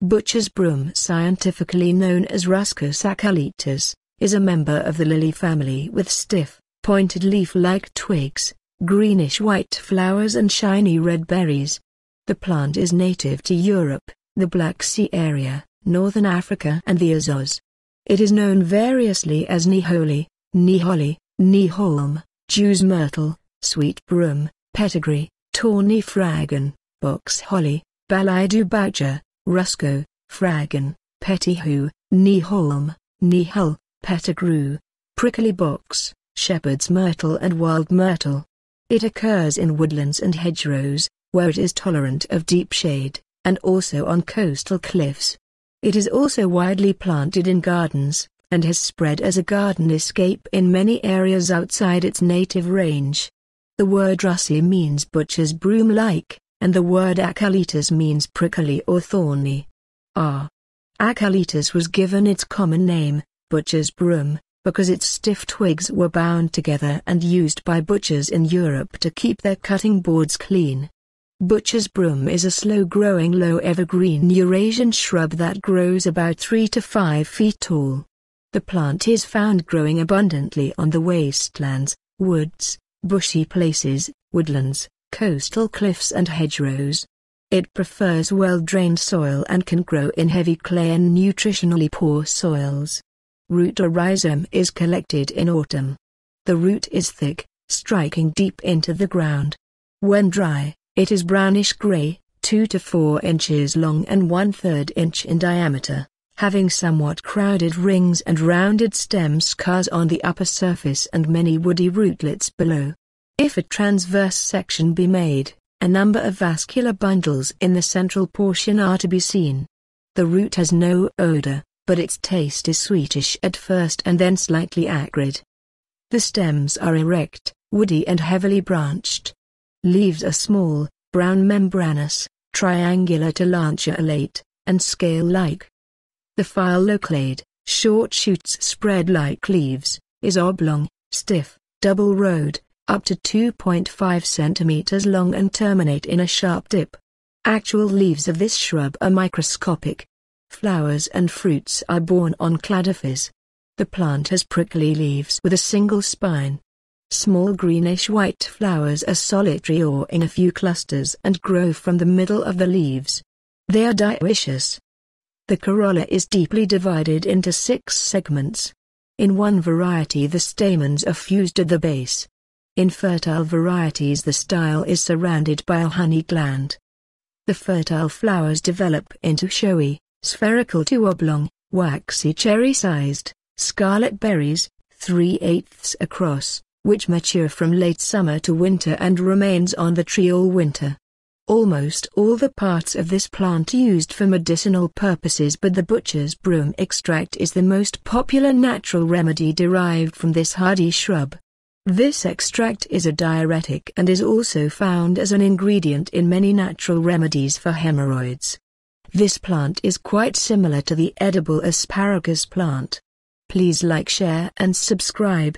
Butcher's broom scientifically known as Ruscus aculeatus, is a member of the lily family with stiff, pointed leaf-like twigs, greenish-white flowers and shiny red berries. The plant is native to Europe, the Black Sea area, northern Africa and the Azores. It is known variously as Niholi, Niholi, Niholm, Jew's myrtle, sweet broom, pedigree, tawny fragon, box holly, Balidu boucher, Rusko, Fragon, Pettyhoo, Neholm, Nihul, Pettigrew, Prickly Box, Shepherd's Myrtle and Wild Myrtle. It occurs in woodlands and hedgerows, where it is tolerant of deep shade, and also on coastal cliffs. It is also widely planted in gardens, and has spread as a garden escape in many areas outside its native range. The word russi means butcher's broom-like, and the word acalitas means prickly or thorny. R. Ah. Acalitas was given its common name, butcher's broom, because its stiff twigs were bound together and used by butchers in Europe to keep their cutting boards clean. Butcher's broom is a slow-growing low evergreen Eurasian shrub that grows about 3 to 5 feet tall. The plant is found growing abundantly on the wastelands, woods, bushy places, woodlands, coastal cliffs and hedgerows. It prefers well-drained soil and can grow in heavy clay and nutritionally poor soils. Root or rhizome is collected in autumn. The root is thick, striking deep into the ground. When dry, it is brownish-gray, 2 to 4 inches long and 1 3 inch in diameter, having somewhat crowded rings and rounded stem scars on the upper surface and many woody rootlets below. If a transverse section be made, a number of vascular bundles in the central portion are to be seen. The root has no odor, but its taste is sweetish at first and then slightly acrid. The stems are erect, woody and heavily branched. Leaves are small, brown membranous, triangular to lanceolate, and scale-like. The phylloclade, short shoots spread like leaves, is oblong, stiff, double-rowed, up to 2.5 centimeters long and terminate in a sharp dip. Actual leaves of this shrub are microscopic. Flowers and fruits are borne on cladophyes. The plant has prickly leaves with a single spine. Small greenish-white flowers are solitary or in a few clusters and grow from the middle of the leaves. They are dioecious. The corolla is deeply divided into six segments. In one variety the stamens are fused at the base. In fertile varieties the style is surrounded by a honey gland. The fertile flowers develop into showy, spherical to oblong, waxy cherry-sized, scarlet berries, 3 eighths across, which mature from late summer to winter and remains on the tree all winter. Almost all the parts of this plant used for medicinal purposes but the butcher's broom extract is the most popular natural remedy derived from this hardy shrub. This extract is a diuretic and is also found as an ingredient in many natural remedies for hemorrhoids. This plant is quite similar to the edible asparagus plant. Please like share and subscribe.